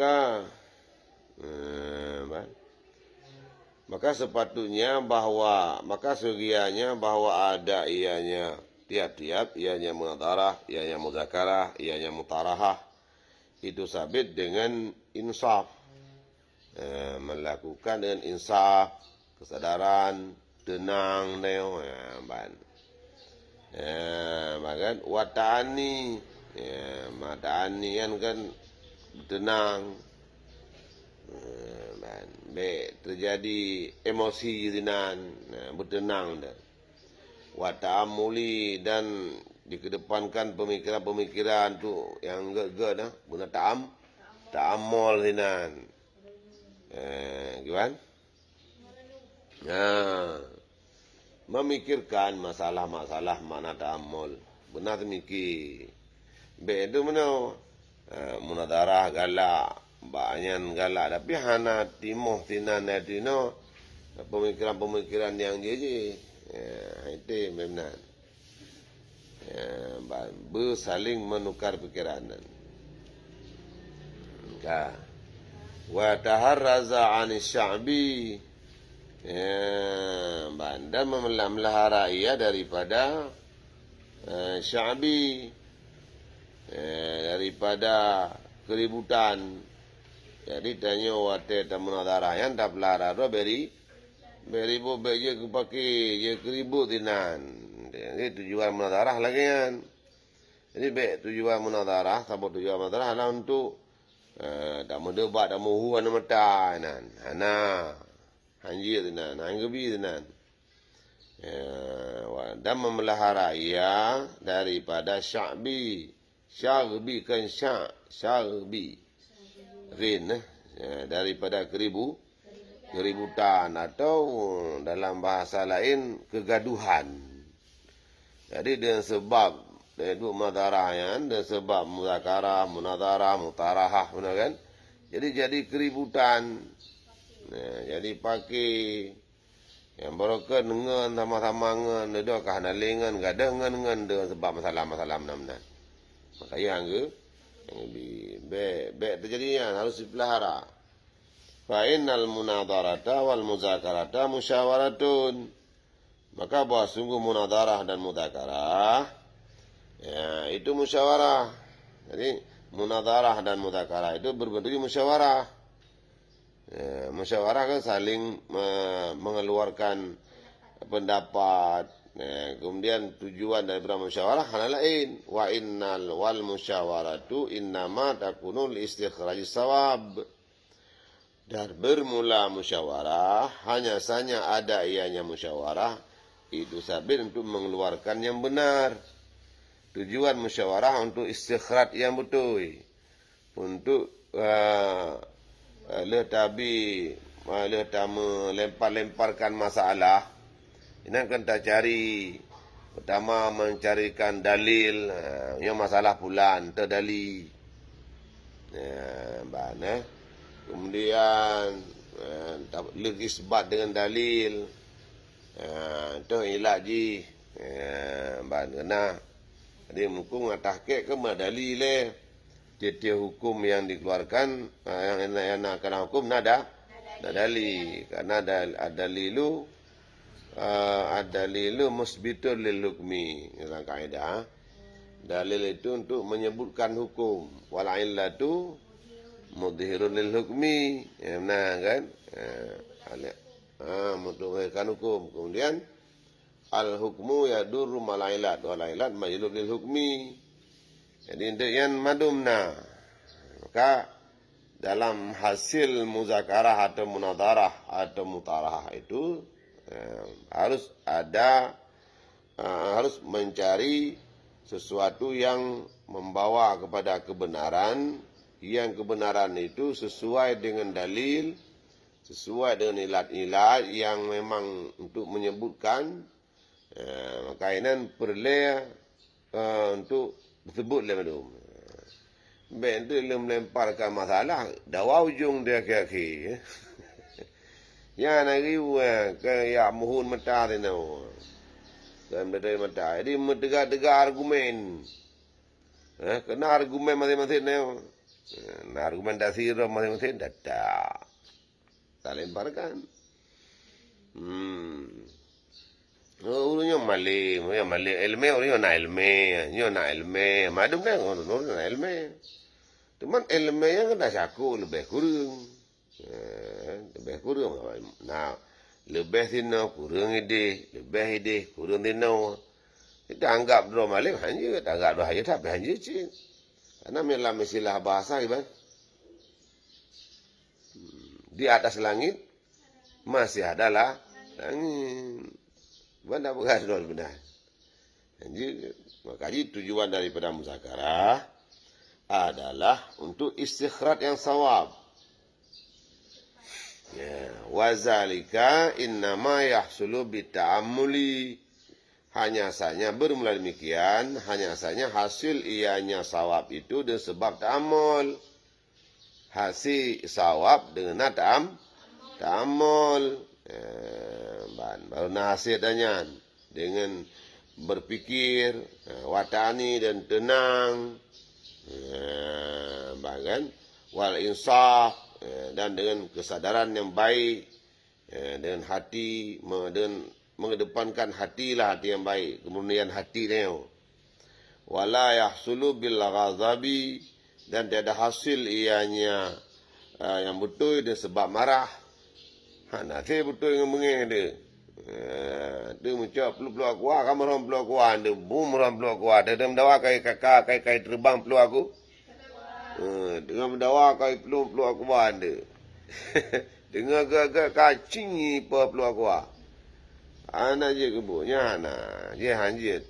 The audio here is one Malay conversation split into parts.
maka eh, maka sepatunya bahwa maka segianya bahwa ada ianya tiap-tiap ianya mutarah ianya muzakarah ianya mutarahah itu sabit dengan insaf eh, melakukan dengan insaf kesadaran tenang neo ya ban ya eh, bagan watani ya madani eh, kan, kan tenang dan eh, baik terjadi emosi zinan eh, bertenang dan watamuli dan dikedepankan pemikiran-pemikiran tu yang gegeh dah guna taam taamul zinan eh gimana ya memikirkan masalah-masalah mana taamul benar mikir Baik itu mana Eh, muna galak banyak galak tapi hana timoh tina netino pemikiran-pemikiran yang jeje ya, itu memang ya, eh, bersaling menukar pikiran dan ka wa taharraza an syabi ya, dan memelah-melah rakyat daripada uh, syabi Eh, daripada keributan jadi tanya wate tamu nadara yang tak pelara dua beri beri bu beri ke pakai je keribut dinan jadi tujuan munadarah lagi kan jadi be tujuan munadarah sama tujuan munadarah lah untuk uh, eh, tak mendebat tak muhu kan mata nan ana hanji dinan hanggebi dinan uh, eh, dan memelihara ia daripada syabi syarbi kan syar syarbi rin eh? Ya, daripada keribu keributan atau hmm, dalam bahasa lain kegaduhan jadi dengan sebab dengan dua mudharah ya kan dengan sebab muzakarah munadharah mutarahah benar kan jadi jadi keributan nah, ya, jadi pakai yang baraka dengan sama-sama dengan dia kah nalingan gadah dengan dengan sebab masalah-masalah menan-menan Makayang ke? Bi, be, be terjadi harus dipelihara. Fa innal munadarata wal muzakarata musyawaratun. Maka bahwa sungguh munadarah dan mutakarah. Ya, itu musyawarah. Jadi, munadarah dan mutakarah itu berbentuk musyawarah. Ya, musyawarah kan saling mengeluarkan pendapat, Nah, eh, kemudian tujuan dari musyawarah halal lain wa innal wal musyawaratu innama takunu takunul istikhraji sawab dan bermula musyawarah hanya sahaja ada ianya musyawarah itu sabit untuk mengeluarkan yang benar tujuan musyawarah untuk istikhraj yang betul untuk uh, letabi uh, letama lempar-lemparkan masalah ini akan kita cari Pertama mencarikan dalil uh, Yang masalah bulan Terdali uh, ya, eh. Kemudian uh, Lagi sebat dengan dalil Itu uh, ilah ji uh, Bahan kena Jadi mungkin atas kek ke Madali leh Tiap-tiap hukum yang dikeluarkan uh, Yang nak kena hukum Nada Nada dalil Karena ada dalil lu Ah, ad-dalil musbitun lil-hukmi dalam kaedah ah. dalil itu untuk menyebutkan hukum wal illatu mudhirun lil-hukmi ya nah kan ah, alia ha mudhirkan hukum kemudian al hukmu ya duru malailat wal ilat majlub lil hukmi yang madumna maka dalam hasil muzakarah atau munadarah atau mutarah itu Eh, harus ada uh, harus mencari sesuatu yang membawa kepada kebenaran yang kebenaran itu sesuai dengan dalil sesuai dengan ilat-ilat yang memang untuk menyebutkan uh, maka ini perlu uh, untuk disebut lebih dulu. Bentuk lem masalah, dah wujung dia kaki. ඥාන කිව්වා කයා මුහුන් මට ආදෙනවා. දැන්ට මට ආයෙදිම ටික ටික ආර්ගුමෙන්. ඈ කන ආර්ගුමෙන් මැද මැද නෑ. ආර්ගුමෙන්ට් ඇසීර මැද මැද ඩට්ටා. තලෙන් බරකන්. ම්ම්. Uno yo malé, yo malé, el me, yo na el me, yo na el me, ma dum na ono no na el me. Tuman el me yang na sakul be kurung. Eh lebih kurung nah lebih sino kurung ide lebih ide kurung dino kita anggap dua malam hanya kita anggap dua hari tapi hanya cik karena melalui istilah bahasa kan hmm, di atas langit masih adalah langit benda bukan dua benar jadi makanya tujuan daripada muzakarah adalah untuk istikharat yang sawab wazalika innama yahsulu bita'amuli hanya asalnya bermula demikian hanya asalnya hasil ianya sawab itu dengan sebab ta'amul hasil sawab dengan ta'am ta'amul eh, baru nasir danyan dengan berpikir eh, watani dan tenang eh, bahkan wal insaf Eh, dan dengan kesadaran yang baik eh, dengan hati dengan mengedepankan hatilah hati yang baik kemurnian hati dia wala yahsulu bil ghadabi dan tiada hasil ianya eh, yang betul dia sebab marah ha nanti betul dengan mengeh dia dia mencap peluk peluk aku ah, Kamu kamu peluk aku ah dia bum ram peluk aku ah dia mendawa kaya, kakak kaya kai terbang peluk aku Ha, dengan mendawa kau peluk peluk aku bande. dengan gagak kacing ni apa peluk aku. Ana je kebunya ana. Je hanjit.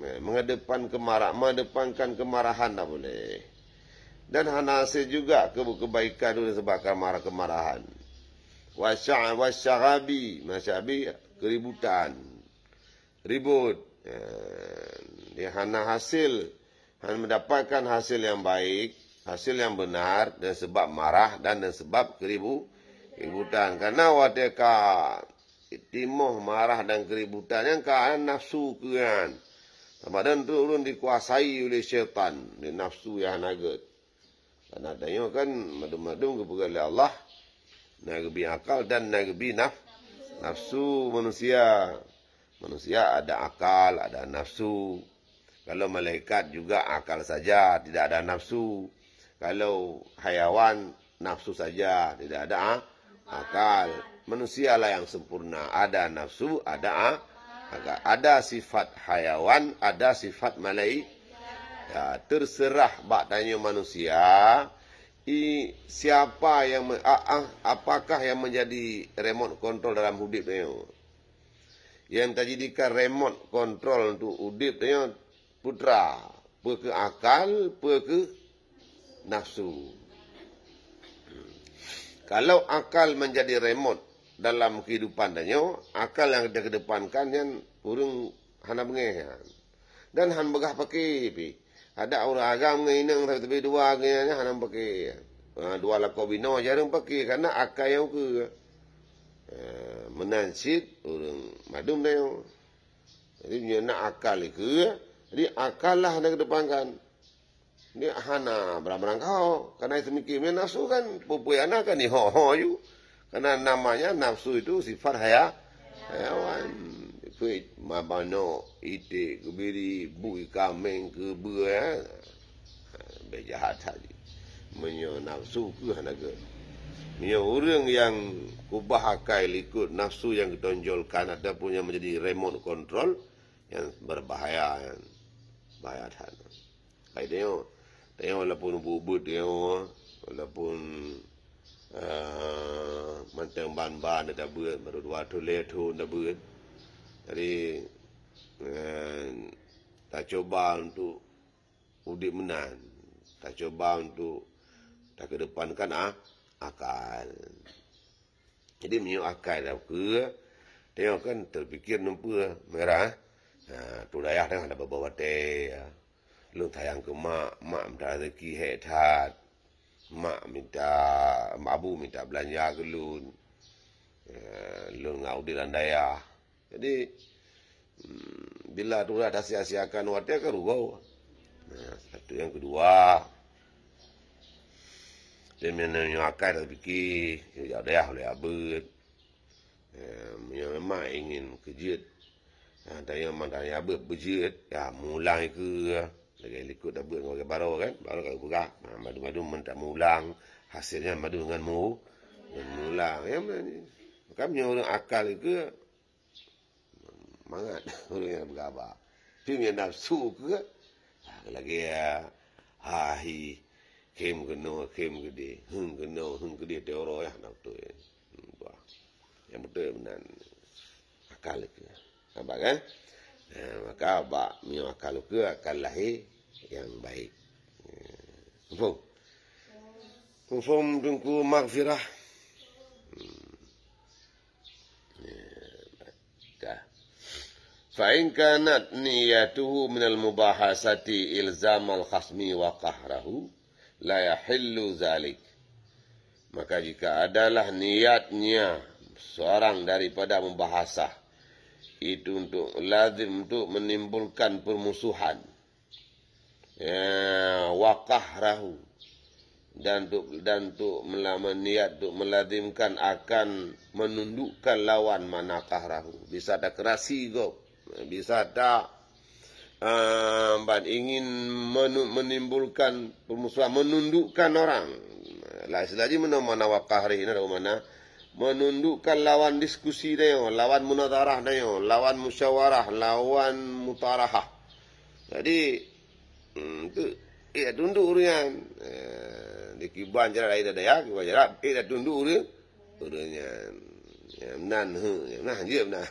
Mengadepan kemarah, mengadepankan kemarahan tak boleh. Dan hana hasil juga ke kebaikan dulu sebabkan marah kemarahan. wasya wasyahabi, masyabi keributan. Ribut. Eh, dia hana hasil Han mendapatkan hasil yang baik hasil yang benar dan sebab marah dan dan sebab keribu keributan karena wadeka timoh marah dan keributan yang kerana nafsu kan sama dan turun dikuasai oleh syaitan di nafsu yang nagut Karena adanya kan madu-madu kepada Allah nagbi akal dan nagbi naf nafsu manusia manusia ada akal ada nafsu kalau malaikat juga akal saja tidak ada nafsu kalau hayawan nafsu saja tidak ada ha? akal. lah yang sempurna. Ada nafsu, ada ha? Ah. akal. Ada sifat hayawan, ada sifat malai Ya, terserah bak tanya manusia. I, siapa yang a, a, ah, apakah yang menjadi remote control dalam hudip ni? Yang terjadikan remote control untuk hudip ni putra. Pe ke nafsu. Hmm. Kalau akal menjadi remote dalam kehidupan danyo, akal yang dia kedepankan yang burung hana mengehan. Ya. Dan han begah pakai Ada orang agam ngeinang tapi tapi dua agamnya hana pakai. Ya. Ha, dua lakau bino jarang pakai karena akal yang ke ya. ha, menansit orang madum danyo. Jadi nak akal ke? Jadi akal lah nak kedepankan. Ini hana berang-berang kau. Karena itu mikir, ni nafsu kan, pupuk anak kan ni ho-ho you. Karena namanya nafsu itu sifat haya. Hayawan. Fit, mabano, ite, kebiri, bui, kameng, kebu, ya. Bejahat tadi. Menyo nafsu ke hanaga. Menyo orang yang kubahakai likut nafsu yang ditonjolkan ataupun yang menjadi remote control yang berbahaya. Bahaya tadi. Kaya tengok. Tengok walaupun ubat-ubat tengok ah. Walaupun uh, ah, Mantang ban-ban dia tak buat Baru dua tu leh tu dah buat Jadi uh, Tak cuba untuk Udik menang Tak cuba untuk Tak ke depan kan ah, Akal Jadi minyak akal dah ke ah. Tengok kan terfikir nampak Merah Ha, tu dah ya, dah ada beberapa teh ke ลูกทายังก็มาม่ามดาตะกี้แห่ธาตุม่ามิดามาบูมิดาบลัญญากลุนเอ่อลุงเอาดิรันดายา eh, ah. jadi hmm, bila tu lah dah sia-siakan waktu akan rugau nah satu yang kedua dia menanyakan akan tapi ki ya dah boleh abut eh yang memang ingin kejut ada ah, yang mandai abut berjut ya ah, mulai ke lagi ikut tabu dengan orang baru kan. Baru kalau kurang. Ha, madu-madu mentak tak mengulang. Hasilnya madu dengan mu. Mengulang. Ya, benar Maka punya orang akal ke. Mangat. Orang yang bergabar. Tapi punya nafsu ke. Ha, lagi ya. Ha, hi. Kem kena, kem gede. Hung heng hung gede. Teoro ya. Lah nak betul ya. Hmm, yang betul benar. Akal ke. Nampak kan? Ya, maka ba mio akan luka akan lahir yang baik. Mufum. Mufum tungku maghfirah. Hmm. Ya, Fa'in kanat niyatuhu minal mubahasati ilzam al-khasmi wa qahrahu la yahillu zalik. Maka jika adalah niatnya seorang daripada membahasah itu untuk lazim untuk menimbulkan permusuhan ya waqah rahu dan untuk dan untuk melama niat untuk melazimkan akan menundukkan lawan manakah rahu bisa ada kerasi go bisa ada uh, ingin menimbulkan permusuhan menundukkan orang lah selagi mana mana waqah rahu mana, mana, mana menundukkan lawan diskusi dia, lawan munadarah dia, lawan musyawarah, lawan mutarahah. Jadi itu hmm, eh, ia tunduk urian eh, dikiban jarak air ada ya, kiban jarak eh, ia tunduk urian urinya ya, nan hu, ya, nah dia nah.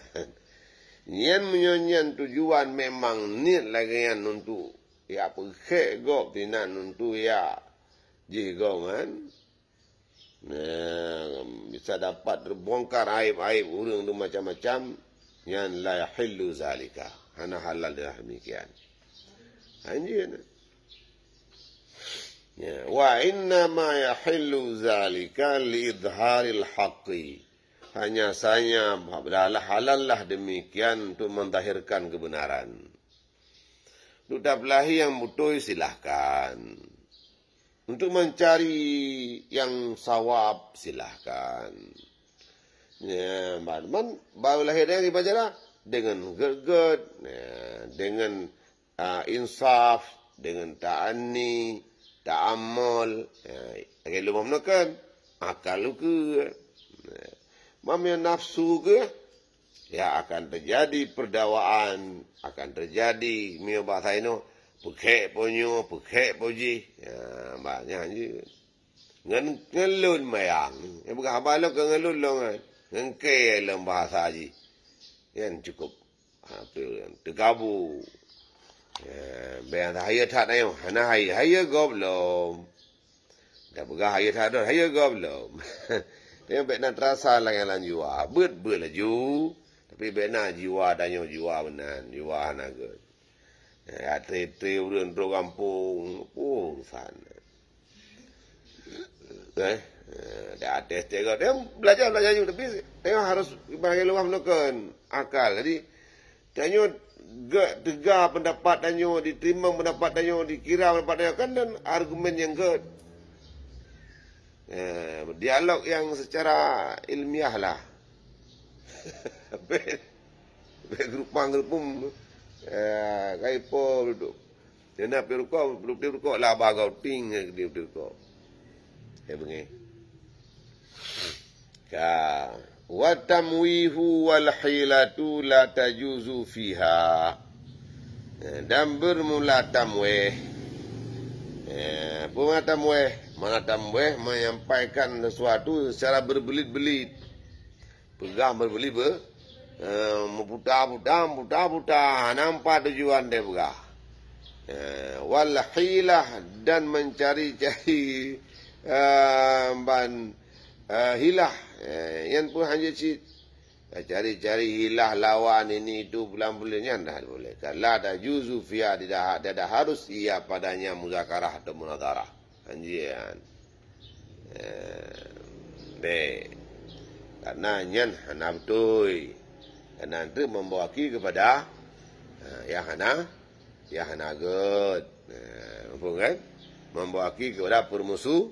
Nian menyonyan tujuan memang ni lagi yang untuk ya pun kek gok tinan untuk ya jigongan. Ya, Nah, ya, bisa dapat terbongkar aib-aib orang tu macam-macam yang la hilu zalika. Hana halal dia demikian. Anjir. Ha, ya, wa inna ma yahillu zalika li idharil haqqi. Hanya saya adalah halal lah demikian untuk mentahirkan kebenaran. Duda belahi yang butuh silahkan untuk mencari yang sawab silahkan. Ya, Batman baru lahir dari bajara dengan gerget, ya, dengan uh, insaf, dengan ta'ani, ta'amal. Ya, Kalau mahu menekan, akal ke. Ya. yang nafsu ke, ya akan terjadi perdawaan, akan terjadi, mio bahasa ini, pekek ponyo, pekek poji. Ya, banyak je. Ngan ngelun mayang. Ya, bukan apa lo ke ngelun lo ngan. Ngan ya dalam bahasa je. Yang cukup. Apa ha, yang tergabu. Ya, bayang tak haya tak tayo. Hana haya, haya goblom. Dah bukan haya tak tayo, haya goblom. Dia baik nak terasa lah yang lain jiwa. Bet-bet lah ju. Tapi baik nak jiwa, tanya jiwa benar. Jiwa anak-anak. Ya, tete udah untuk kampung. Oh, sana. Eh, dah eh, ada tega. Dia belajar belajar juga, tapi dia harus bagi luah menekan akal. Jadi, dia gak tegar pendapat tanya, diterima pendapat tanya, dikira pendapat tanya. Kan dan argumen yang gak. Eh, dialog yang secara ilmiah lah. Bet, bet grupang grupum. Be, be, be, be, be, Eh, Kaipo duduk. Dia nak pergi rukuk, duduk pergi rukuk lah abah kau. Ting ke dia pergi rukuk. Dia pergi. Ka. wal hilatu la tajuzu fiha. Eh, dan bermula tamweh. Eh, mana tamweh? Mana tamweh menyampaikan sesuatu secara berbelit-belit. Pegang berbelit-belit. Eh, membuta-buta, membuta-buta, nampak tujuan dia buka. Uh, eh, Walhilah dan mencari-cari eh, ban hilah. yang pun hanya cik. Cari-cari hilah lawan ini itu bulan bulannya dah boleh. Kalau ada Yusufia tidak ada, ada harus ia padanya muzakarah atau munadarah. Anjian. Eh, Karena nyan, anak nanti membawa ki kepada uh, eh, ya hana ya hana god eh, kan? membawa ki kepada permusuh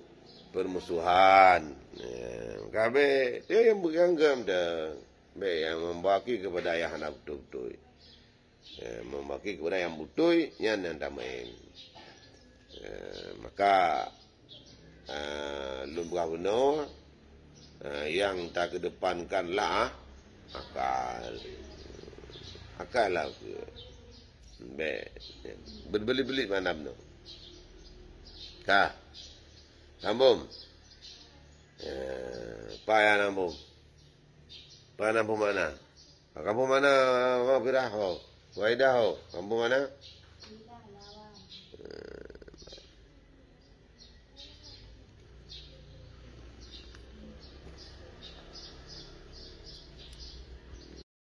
permusuhan uh, eh, kabe dia yang menggenggam dia be yang membawa kepada ya hana betul betul uh, membawa kepada yang butuh yang yang main. uh, maka uh, lumbra benar uh, yang tak kedepankanlah akal akal lah ke berbeli-beli mana tu ka sambung eh pa ya sambung pa nak mana kampung mana kau pirah kau waidah kampung mana?